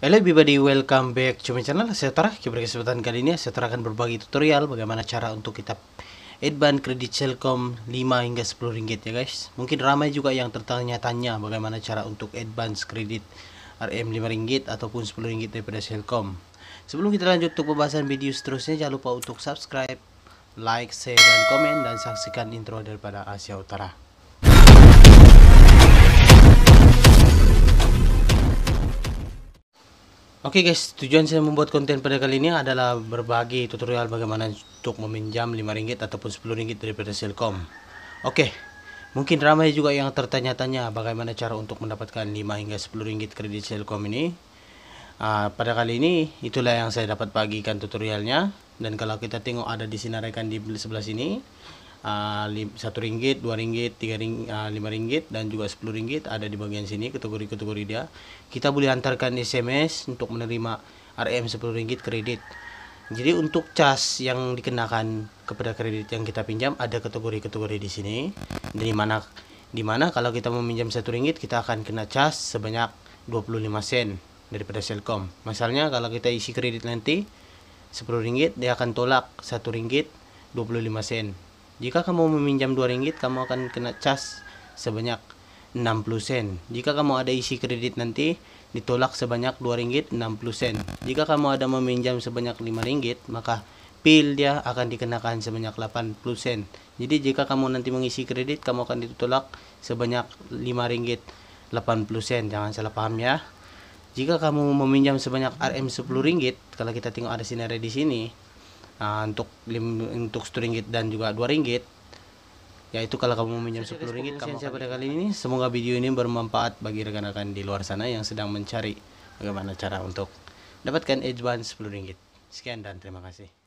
Hello everybody, welcome back to my channel Setara, pada kesempatan kali ini Setara akan berbagi tutorial bagaimana cara untuk kita Advan kredit Celcom 5 hingga 10 ringgit ya guys Mungkin ramai juga yang tertanya-tanya bagaimana cara untuk advance kredit RM 5 ringgit ataupun 10 ringgit daripada Celcom Sebelum kita lanjut untuk pembahasan video seterusnya jangan lupa untuk subscribe, like, share, dan komen dan saksikan intro daripada Asia Utara Oke okay guys, tujuan saya membuat konten pada kali ini adalah berbagi tutorial bagaimana untuk meminjam 5 ringgit ataupun 10 ringgit daripada Silkom. Oke, okay, mungkin ramai juga yang tertanya-tanya bagaimana cara untuk mendapatkan 5 hingga 10 ringgit kredit Telkom ini. Uh, pada kali ini itulah yang saya dapat bagikan tutorialnya dan kalau kita tengok ada di disinaraikan di sebelah sini Ah, satu ringgit, dua ringgit, tiga ring, uh, lima ringgit dan juga sepuluh ringgit ada di bagian sini kategori-kategori dia. Kita boleh antarkan SMS untuk menerima RM sepuluh ringgit kredit. Jadi untuk cas yang dikenakan kepada kredit yang kita pinjam ada kategori-kategori di sini. Dari mana di mana kalau kita meminjam satu ringgit kita akan kena cas sebanyak 25 sen daripada Selcom. misalnya kalau kita isi kredit nanti 10 ringgit dia akan tolak satu ringgit 25 sen jika kamu meminjam 2 ringgit, kamu akan kena cas sebanyak 60 sen. Jika kamu ada isi kredit nanti, ditolak sebanyak 2 ringgit 60 sen. Jika kamu ada meminjam sebanyak 5 ringgit, maka pil dia akan dikenakan sebanyak 80 sen. Jadi jika kamu nanti mengisi kredit, kamu akan ditolak sebanyak 5 ringgit 80 sen. Jangan salah paham ya. Jika kamu meminjam sebanyak RM 10 ringgit, kalau kita tengok ada sinar di sini, nah, untuk lim, untuk satu ringgit dan juga dua ringgit yaitu kalau kamu meminjam sepuluh ringgit kamu siapa pada kali ini semoga video ini bermanfaat bagi rekan-rekan di luar sana yang sedang mencari bagaimana cara untuk dapatkan advance sepuluh ringgit sekian dan terima kasih